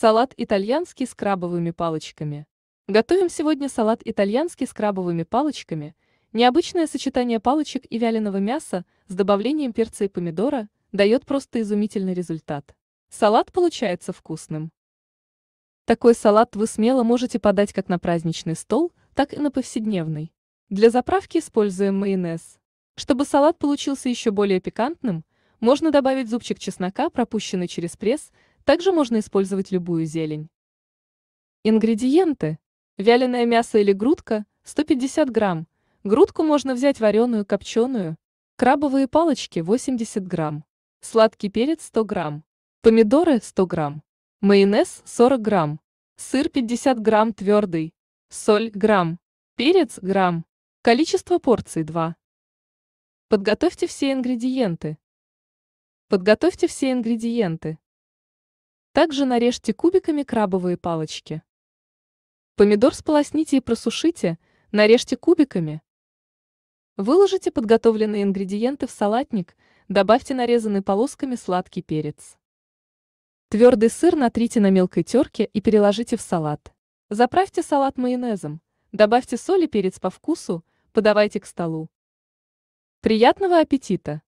Салат итальянский с крабовыми палочками. Готовим сегодня салат итальянский с крабовыми палочками. Необычное сочетание палочек и вяленого мяса с добавлением перца и помидора дает просто изумительный результат. Салат получается вкусным. Такой салат вы смело можете подать как на праздничный стол, так и на повседневный. Для заправки используем майонез. Чтобы салат получился еще более пикантным, можно добавить зубчик чеснока, пропущенный через пресс, также можно использовать любую зелень. Ингредиенты. Вяленое мясо или грудка – 150 грамм. Грудку можно взять вареную, копченую. Крабовые палочки – 80 грамм. Сладкий перец – 100 грамм. Помидоры – 100 грамм. Майонез – 40 грамм. Сыр – 50 грамм твердый. Соль – грамм. Перец – грамм. Количество порций – 2. Подготовьте все ингредиенты. Подготовьте все ингредиенты. Также нарежьте кубиками крабовые палочки. Помидор сполосните и просушите, нарежьте кубиками. Выложите подготовленные ингредиенты в салатник, добавьте нарезанный полосками сладкий перец. Твердый сыр натрите на мелкой терке и переложите в салат. Заправьте салат майонезом, добавьте соль и перец по вкусу, подавайте к столу. Приятного аппетита!